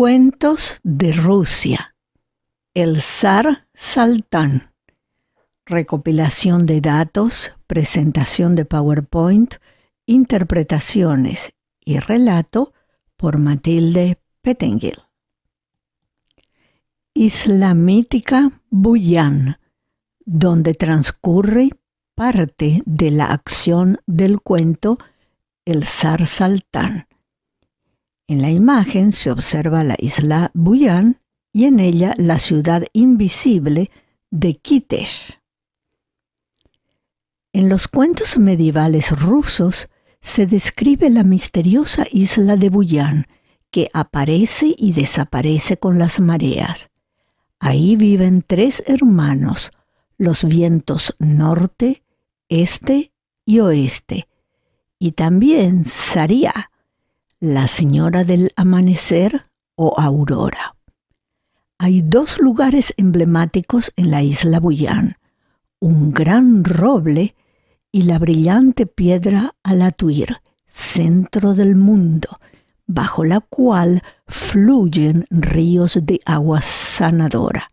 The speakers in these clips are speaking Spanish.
Cuentos de Rusia. El zar Saltán. Recopilación de datos, presentación de PowerPoint, interpretaciones y relato por Matilde Pettengill. Islamítica mítica donde transcurre parte de la acción del cuento El zar Saltán en la imagen se observa la isla Buyan y en ella la ciudad invisible de Kitesh. En los cuentos medievales rusos se describe la misteriosa isla de Buyan, que aparece y desaparece con las mareas. Ahí viven tres hermanos, los vientos norte, este y oeste, y también Saria, la señora del amanecer o aurora. Hay dos lugares emblemáticos en la isla Bullán, un gran roble y la brillante piedra Alatuir, centro del mundo, bajo la cual fluyen ríos de agua sanadora.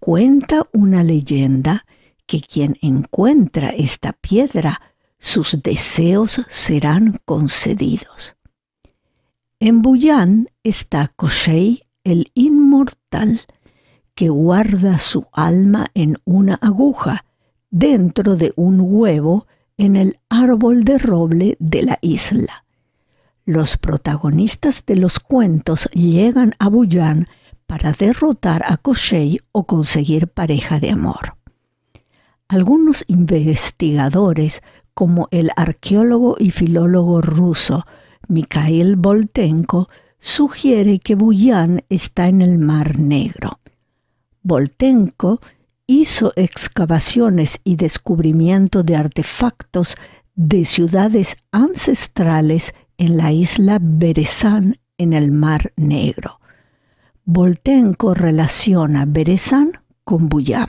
Cuenta una leyenda que quien encuentra esta piedra sus deseos serán concedidos. En Buyan está Koshei el inmortal, que guarda su alma en una aguja, dentro de un huevo, en el árbol de roble de la isla. Los protagonistas de los cuentos llegan a Buyan para derrotar a Koshei o conseguir pareja de amor. Algunos investigadores como el arqueólogo y filólogo ruso Mikhail Voltenko sugiere que Buyan está en el Mar Negro. Voltenko hizo excavaciones y descubrimiento de artefactos de ciudades ancestrales en la isla Berezán en el Mar Negro. Voltenko relaciona Berezán con Buyán.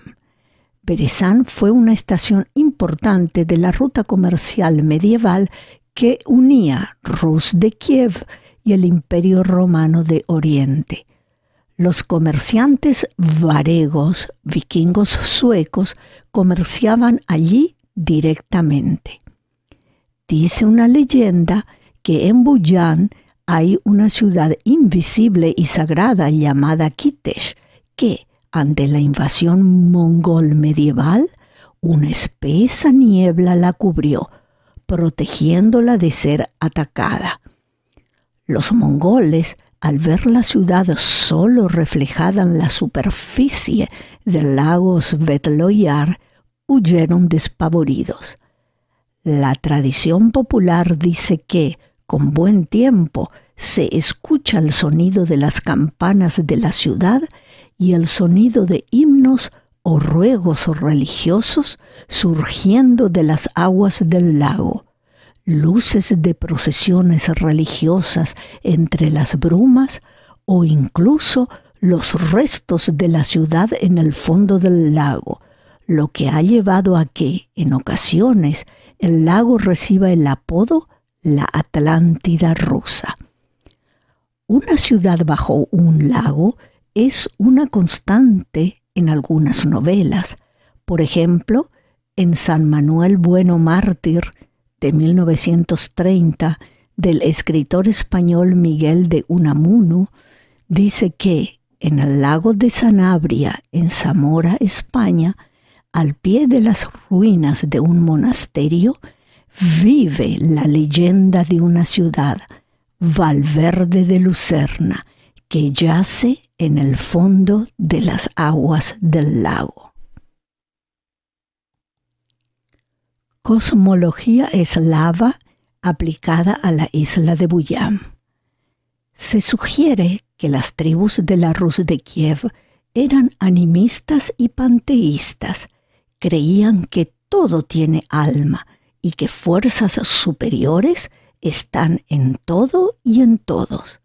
Berezán fue una estación importante de la ruta comercial medieval que unía Rus de Kiev y el Imperio Romano de Oriente. Los comerciantes varegos, vikingos suecos, comerciaban allí directamente. Dice una leyenda que en Buyan hay una ciudad invisible y sagrada llamada Kitesh, que, ante la invasión mongol medieval, una espesa niebla la cubrió, protegiéndola de ser atacada. Los mongoles, al ver la ciudad solo reflejada en la superficie del lago Svetloyar, huyeron despavoridos. La tradición popular dice que, con buen tiempo, se escucha el sonido de las campanas de la ciudad y el sonido de himnos o ruegos religiosos surgiendo de las aguas del lago, luces de procesiones religiosas entre las brumas o incluso los restos de la ciudad en el fondo del lago, lo que ha llevado a que, en ocasiones, el lago reciba el apodo la Atlántida rusa. Una ciudad bajo un lago es una constante en algunas novelas, por ejemplo, en San Manuel Bueno Mártir de 1930 del escritor español Miguel de Unamuno, dice que en el lago de Sanabria, en Zamora, España, al pie de las ruinas de un monasterio, vive la leyenda de una ciudad, Valverde de Lucerna, que yace en el fondo de las aguas del lago. Cosmología eslava aplicada a la isla de Buyam. Se sugiere que las tribus de la Rus de Kiev eran animistas y panteístas, creían que todo tiene alma y que fuerzas superiores están en todo y en todos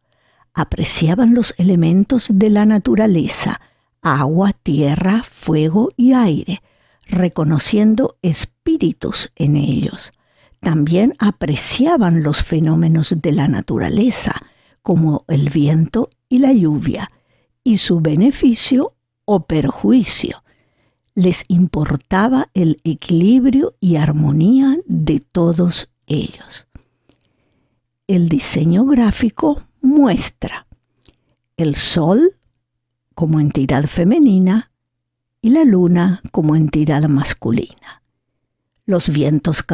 apreciaban los elementos de la naturaleza, agua, tierra, fuego y aire, reconociendo espíritus en ellos. También apreciaban los fenómenos de la naturaleza, como el viento y la lluvia, y su beneficio o perjuicio. Les importaba el equilibrio y armonía de todos ellos. El diseño gráfico muestra el Sol como entidad femenina y la Luna como entidad masculina. Los vientos,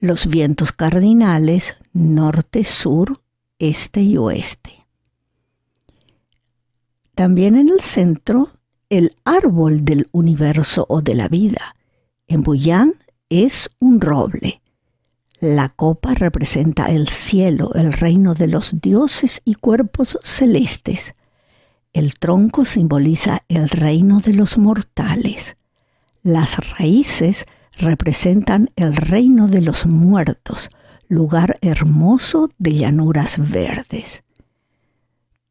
los vientos cardinales norte, sur, este y oeste. También en el centro, el árbol del universo o de la vida. En Buyán es un roble la copa representa el cielo, el reino de los dioses y cuerpos celestes. El tronco simboliza el reino de los mortales. Las raíces representan el reino de los muertos, lugar hermoso de llanuras verdes.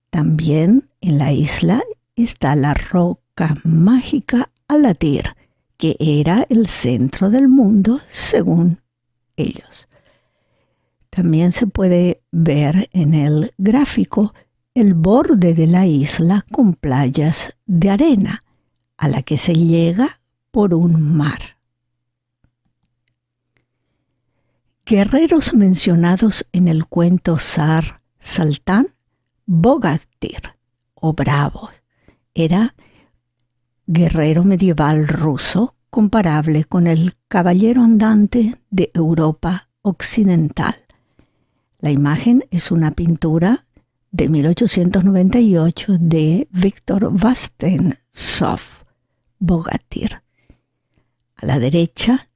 También en la isla está la roca mágica Alatir, que era el centro del mundo según ellos. También se puede ver en el gráfico el borde de la isla con playas de arena, a la que se llega por un mar. Guerreros mencionados en el cuento Sar Saltán, Bogatir o Bravo, era guerrero medieval ruso comparable con el caballero andante de Europa Occidental. La imagen es una pintura de 1898 de Víctor Vastensov, Bogatir. A la derecha,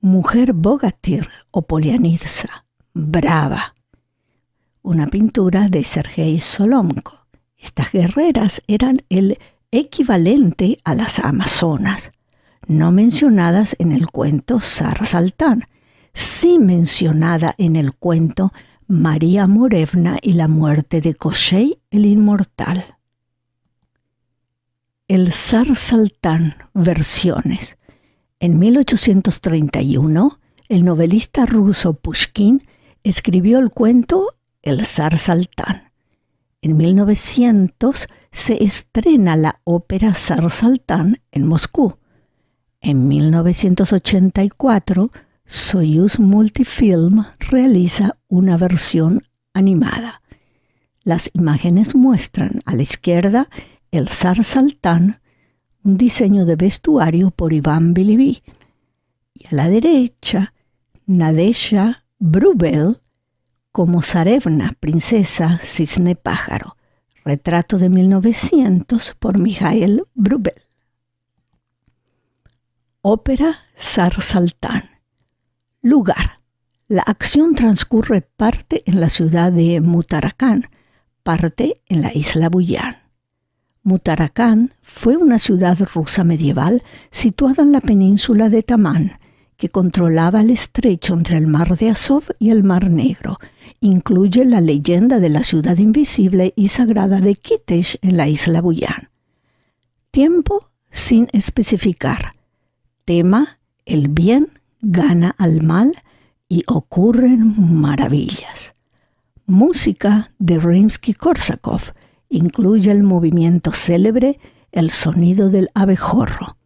mujer Bogatir o Polianidza, brava. Una pintura de Sergei Solomko. Estas guerreras eran el equivalente a las amazonas no mencionadas en el cuento Zar Saltán, sí mencionada en el cuento María Morevna y la muerte de Koshei el Inmortal. El Sar Saltán Versiones. En 1831, el novelista ruso Pushkin escribió el cuento El Zar Saltán. En 1900 se estrena la ópera Zar Saltán en Moscú. En 1984, Soyuz Multifilm realiza una versión animada. Las imágenes muestran a la izquierda el zar Saltán, un diseño de vestuario por Iván Bilibí, y a la derecha Nadesha Brubel como Zarevna, princesa cisne pájaro, retrato de 1900 por Mijael Brubel. Ópera Sarsaltán. Lugar. La acción transcurre parte en la ciudad de Mutarakán, parte en la isla Buyán. Mutarakán fue una ciudad rusa medieval situada en la península de Tamán, que controlaba el estrecho entre el mar de Azov y el mar Negro. Incluye la leyenda de la ciudad invisible y sagrada de Kitesh en la isla Buyán. Tiempo sin especificar el bien gana al mal y ocurren maravillas. Música de Rimsky-Korsakov incluye el movimiento célebre El sonido del abejorro.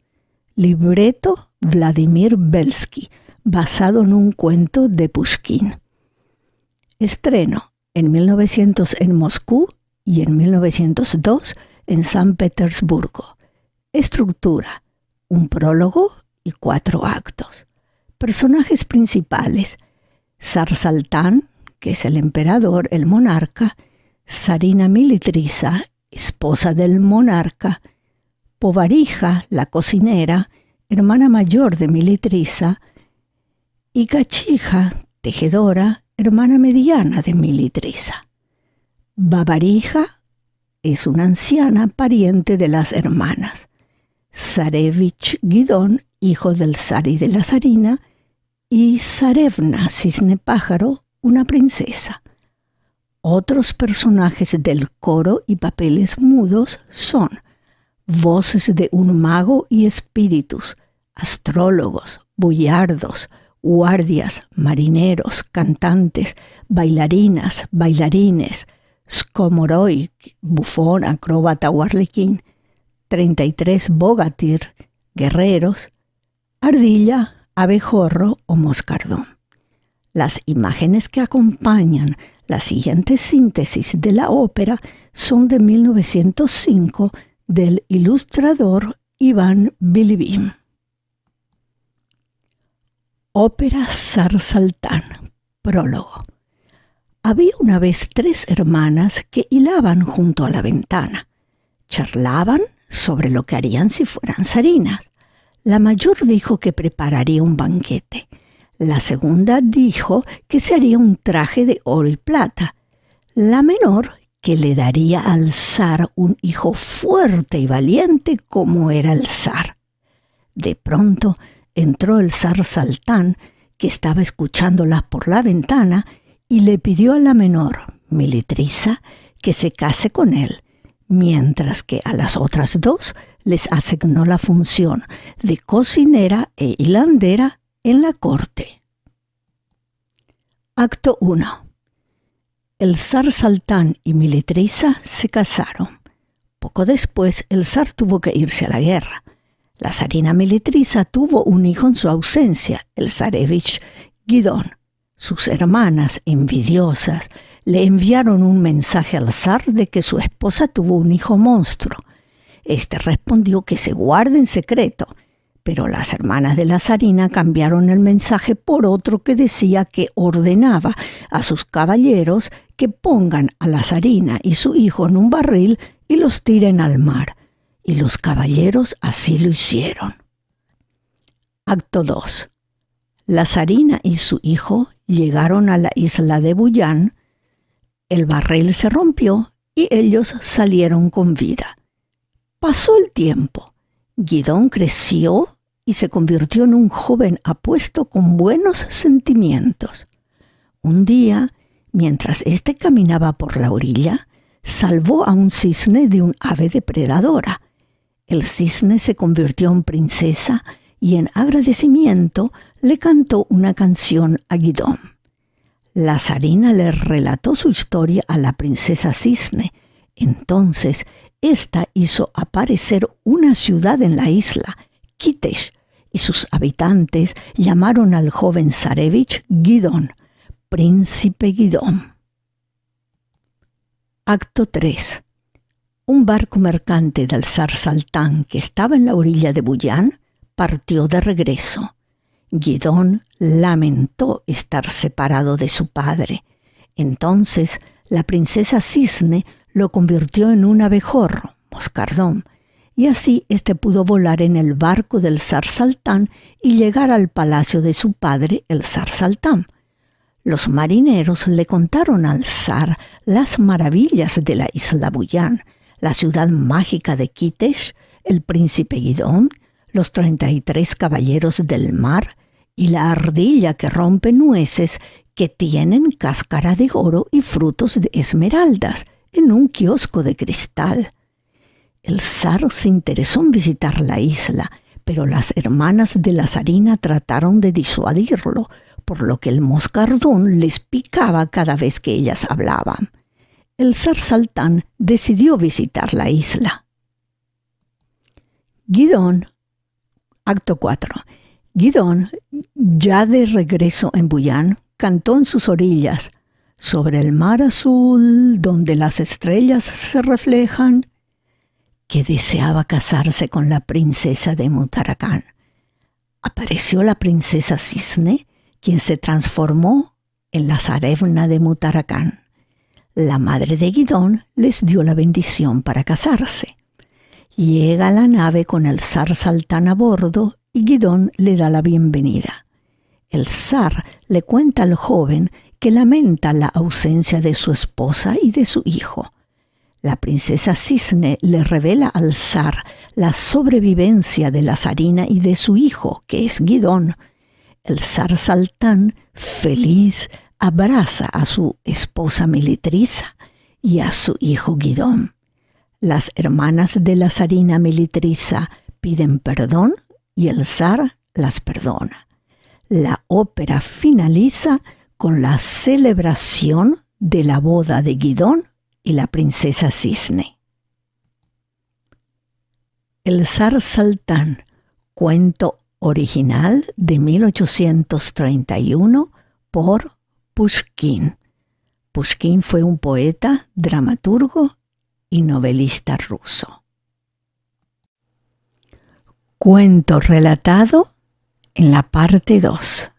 Libreto Vladimir Belsky, basado en un cuento de Pushkin. Estreno en 1900 en Moscú y en 1902 en San Petersburgo. Estructura: un prólogo y cuatro actos. Personajes principales: Saltán, que es el emperador, el monarca, Sarina Militriza, esposa del monarca, Povarija, la cocinera, hermana mayor de Militriza, y Cachija, tejedora, hermana mediana de Militriza. Babarija es una anciana pariente de las hermanas. Sarevich Guidón hijo del zar y de la zarina, y Sarevna, cisne pájaro, una princesa. Otros personajes del coro y papeles mudos son voces de un mago y espíritus, astrólogos, bullardos, guardias, marineros, cantantes, bailarinas, bailarines, skomoroi, bufón, acróbata treinta y 33 bogatir, guerreros, ardilla, abejorro o moscardón. Las imágenes que acompañan la siguiente síntesis de la ópera son de 1905 del ilustrador Iván Bilibim. Ópera Saltán. prólogo. Había una vez tres hermanas que hilaban junto a la ventana. Charlaban sobre lo que harían si fueran zarinas. La mayor dijo que prepararía un banquete. La segunda dijo que se haría un traje de oro y plata. La menor que le daría al zar un hijo fuerte y valiente como era el zar. De pronto entró el zar Saltán, que estaba escuchándola por la ventana, y le pidió a la menor, Militriza, que se case con él, mientras que a las otras dos les asignó la función de cocinera e hilandera en la corte. Acto 1. El zar Saltán y Militriza se casaron. Poco después, el zar tuvo que irse a la guerra. La zarina Militriza tuvo un hijo en su ausencia, el zarevich Guidón. Sus hermanas, envidiosas, le enviaron un mensaje al zar de que su esposa tuvo un hijo monstruo. Este respondió que se guarde en secreto, pero las hermanas de la zarina cambiaron el mensaje por otro que decía que ordenaba a sus caballeros que pongan a la zarina y su hijo en un barril y los tiren al mar. Y los caballeros así lo hicieron. Acto 2. La zarina y su hijo llegaron a la isla de Bullán, el barril se rompió y ellos salieron con vida. Pasó el tiempo. Guidón creció y se convirtió en un joven apuesto con buenos sentimientos. Un día, mientras éste caminaba por la orilla, salvó a un cisne de un ave depredadora. El cisne se convirtió en princesa y en agradecimiento le cantó una canción a Guidón. La zarina le relató su historia a la princesa cisne. Entonces esta hizo aparecer una ciudad en la isla, Kitesh, y sus habitantes llamaron al joven Zarevich Gidón, príncipe Gidón. Acto 3. Un barco mercante del zar Saltán que estaba en la orilla de Buyán partió de regreso. Gidón lamentó estar separado de su padre. Entonces la princesa Cisne lo convirtió en un abejorro, moscardón, y así éste pudo volar en el barco del zar Saltán y llegar al palacio de su padre, el zar Saltán. Los marineros le contaron al zar las maravillas de la isla Buyán, la ciudad mágica de Kitesh, el príncipe Guidón, los 33 caballeros del mar y la ardilla que rompe nueces que tienen cáscara de oro y frutos de esmeraldas, en un kiosco de cristal. El zar se interesó en visitar la isla, pero las hermanas de la zarina trataron de disuadirlo, por lo que el moscardón les picaba cada vez que ellas hablaban. El zar Saltán decidió visitar la isla. Guidón, acto 4. Guidón, ya de regreso en Buyán, cantó en sus orillas, sobre el mar azul donde las estrellas se reflejan, que deseaba casarse con la princesa de Mutaracán. Apareció la princesa Cisne, quien se transformó en la zarevna de Mutaracán. La madre de Guidón les dio la bendición para casarse. Llega la nave con el zar Saltán a bordo y Guidón le da la bienvenida. El zar le cuenta al joven que lamenta la ausencia de su esposa y de su hijo. La princesa Cisne le revela al zar la sobrevivencia de la zarina y de su hijo, que es Guidón. El zar Saltán, feliz, abraza a su esposa Militriza y a su hijo Guidón. Las hermanas de la zarina Militriza piden perdón y el zar las perdona. La ópera finaliza con la celebración de la boda de Guidón y la princesa Cisne. El zar Saltán, cuento original de 1831 por Pushkin. Pushkin fue un poeta, dramaturgo y novelista ruso. Cuento relatado en la parte 2.